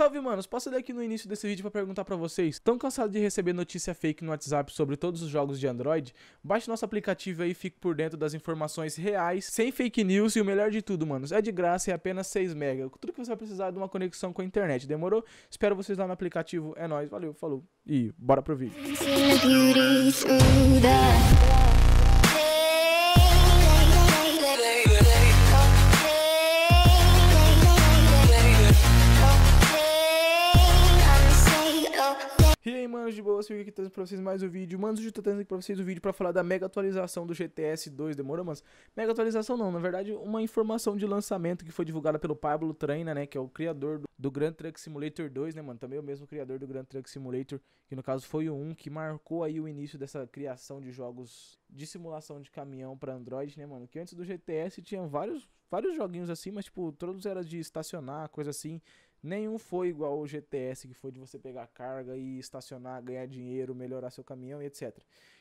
Salve, manos! Posso Passei daqui no início desse vídeo para perguntar para vocês, tão cansado de receber notícia fake no WhatsApp sobre todos os jogos de Android? Baixe nosso aplicativo aí e fique por dentro das informações reais, sem fake news e o melhor de tudo, manos, é de graça e é apenas 6 mega. Tudo que você vai precisar é de uma conexão com a internet, demorou? Espero vocês lá no aplicativo, é nóis, valeu, falou e bora pro vídeo! manos de boa, sigo aqui trazendo pra vocês mais um vídeo. Manos, hoje eu tô trazendo aqui pra vocês o um vídeo pra falar da mega atualização do GTS 2, demorou, mas Mega atualização não, na verdade uma informação de lançamento que foi divulgada pelo Pablo Traina, né, que é o criador do, do Grand Truck Simulator 2, né, mano, também é o mesmo criador do Grand Truck Simulator, que no caso foi o 1, que marcou aí o início dessa criação de jogos de simulação de caminhão pra Android, né, mano, que antes do GTS tinha vários, vários joguinhos assim, mas tipo, todos eram de estacionar, coisa assim, Nenhum foi igual ao GTS, que foi de você pegar carga e estacionar, ganhar dinheiro, melhorar seu caminhão e etc.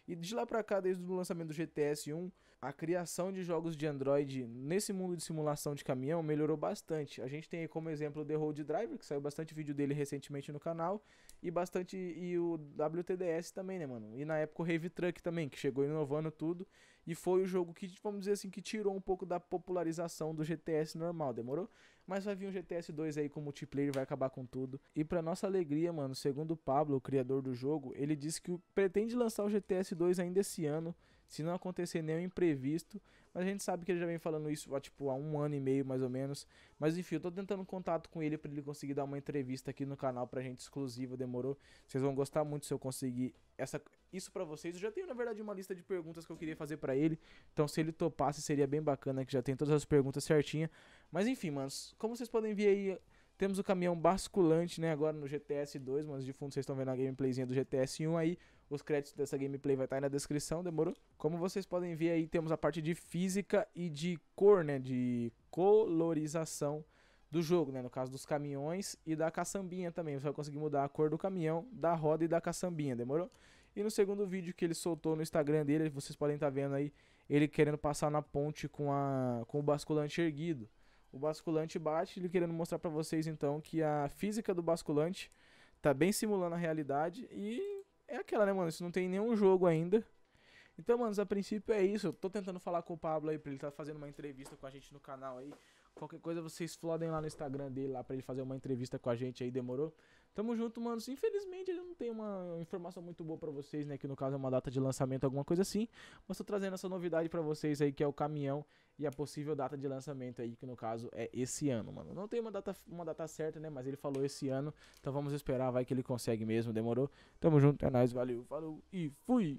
E de lá para cá, desde o lançamento do GTS 1, a criação de jogos de Android nesse mundo de simulação de caminhão melhorou bastante. A gente tem aí como exemplo o The Road Driver, que saiu bastante vídeo dele recentemente no canal, e bastante e o WTDS também, né, mano? E na época o Heavy Truck também, que chegou inovando tudo e foi o jogo que, vamos dizer assim, que tirou um pouco da popularização do GTS normal, demorou? Mas vai vir um GTS 2 aí com multiplayer, vai acabar com tudo. E para nossa alegria, mano, segundo o Pablo, o criador do jogo, ele disse que pretende lançar o GTS ainda esse ano, se não acontecer nenhum imprevisto. Mas a gente sabe que ele já vem falando isso há, tipo, há um ano e meio, mais ou menos. Mas enfim, eu tô tentando contato com ele para ele conseguir dar uma entrevista aqui no canal pra gente exclusiva, demorou? Vocês vão gostar muito se eu conseguir essa, isso para vocês. Eu já tenho, na verdade, uma lista de perguntas que eu queria fazer para ele. Então, se ele topasse, seria bem bacana, que já tem todas as perguntas certinha. Mas enfim, manos, como vocês podem ver aí... Temos o caminhão basculante, né? Agora no GTS 2, mas de fundo vocês estão vendo a gameplayzinha do GTS 1 aí. Os créditos dessa gameplay vai estar tá aí na descrição, demorou? Como vocês podem ver aí, temos a parte de física e de cor, né? De colorização do jogo, né? No caso dos caminhões e da caçambinha também. Você vai conseguir mudar a cor do caminhão, da roda e da caçambinha, demorou? E no segundo vídeo que ele soltou no Instagram dele, vocês podem estar tá vendo aí, ele querendo passar na ponte com, a, com o basculante erguido o basculante bate, ele querendo mostrar para vocês então que a física do basculante tá bem simulando a realidade e é aquela, né, mano? Isso não tem nenhum jogo ainda. Então, mano a princípio é isso. Eu tô tentando falar com o Pablo aí pra ele tá fazendo uma entrevista com a gente no canal aí. Qualquer coisa vocês flodem lá no Instagram dele lá pra ele fazer uma entrevista com a gente aí, demorou? Tamo junto, mano Infelizmente eu não tenho uma informação muito boa para vocês, né? Que no caso é uma data de lançamento, alguma coisa assim. Mas tô trazendo essa novidade para vocês aí, que é o caminhão e a possível data de lançamento aí, que no caso é esse ano, mano. Não tem uma data, uma data certa, né? Mas ele falou esse ano, então vamos esperar, vai que ele consegue mesmo, demorou? Tamo junto, é nóis, valeu, falou e fui!